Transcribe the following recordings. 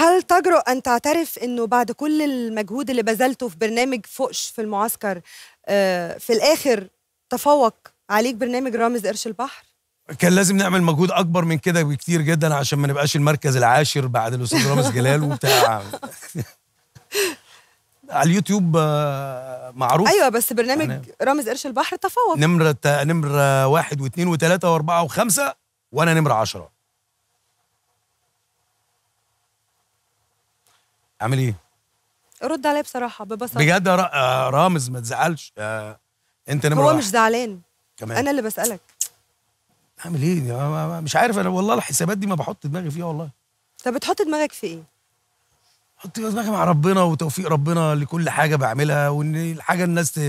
هل تجرؤ أن تعترف أنه بعد كل المجهود اللي بذلته في برنامج فوقش في المعسكر آه، في الآخر تفوق عليك برنامج رامز قرش البحر؟ كان لازم نعمل مجهود اكبر من كده بكتير جدا عشان ما نبقاش المركز العاشر بعد الاستاذ رامز جلال وبتاع على اليوتيوب آه، معروف ايوه بس برنامج يعني رامز قرش البحر تفوق نمره نمره واحد واثنين وثلاثه واربعه وخمسه وانا نمره عشرة اعمل ايه؟ رد عليه بصراحه ببساطه بجد يا آه، رامز ما تزعلش آه، انت نمره هو مش زعلان كمان انا اللي بسالك اعمل ايه؟ آه، مش عارف انا والله الحسابات دي ما بحط دماغي فيها والله طب بتحط دماغك في ايه؟ حط دماغي مع ربنا وتوفيق ربنا لكل حاجه بعملها وان الحاجه الناس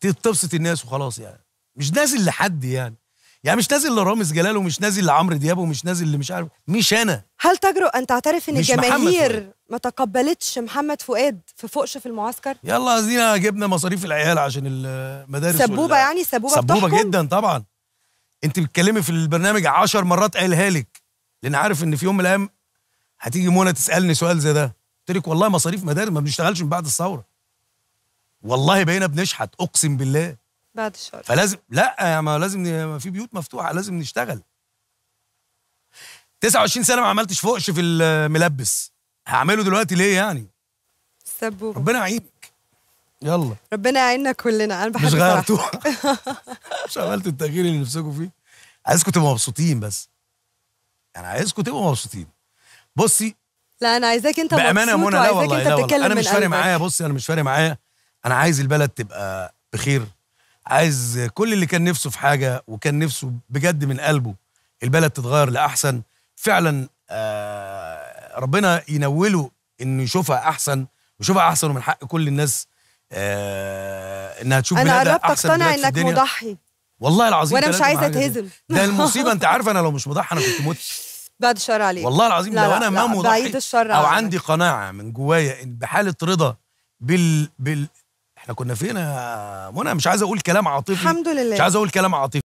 تبسط الناس وخلاص يعني مش نازل لحد يعني يعني مش نازل لرامز جلال ومش نازل لعمرو دياب ومش نازل لمش عارف مش انا هل تجرؤ ان تعترف ان الجماهير ما تقبلتش محمد فؤاد في فوقش في المعسكر يلا عايزين جبنا مصاريف العيال عشان المدارس سبوبه ولا... يعني سبوبه سبوبه بتحكم؟ جدا طبعا انت بتتكلمي في البرنامج عشر مرات قايلها لك لان عارف ان في يوم من الايام هتيجي منى تسالني سؤال زي ده قلت لك والله مصاريف مدارس ما بنشتغلش من بعد الثوره والله بقينا بنشحت اقسم بالله بعد الشر فلازم لا يا ما لازم في بيوت مفتوحه لازم نشتغل 29 سنه ما عملتش فوقش في الملبس هعمله دلوقتي ليه يعني سبوه ربنا يعينك يلا ربنا يعيننا كلنا انا بحب مش غيرتوها مش عملت التغيير اللي نفسكم فيه عايزكم تبقوا مبسوطين بس انا عايزكم تبقوا مبسوطين بصي لا انا عايزاك انت بامانه يا منى لا والله لا والله انا مش فارق معايا بصي انا مش فارق معايا انا عايز البلد تبقى بخير عايز كل اللي كان نفسه في حاجه وكان نفسه بجد من قلبه البلد تتغير لاحسن فعلا آه، ربنا ينوله انه يشوفها احسن ويشوفها احسن ومن حق كل الناس آه، انها تشوف انا قربت اقتنع انك مضحي والله العظيم وانا مش عايزه اتهزم ده المصيبه انت عارفه انا لو مش مضحي انا كنت مت بعد الشر عليك والله العظيم لا لو انا لا ما مضحي بعيد الشر او عندي قناعه من جوايا بحاله رضا بال... بال... احنا كنا فين يا منى مش عايز اقول كلام عاطفي الحمد لله مش عايز اقول كلام عاطفي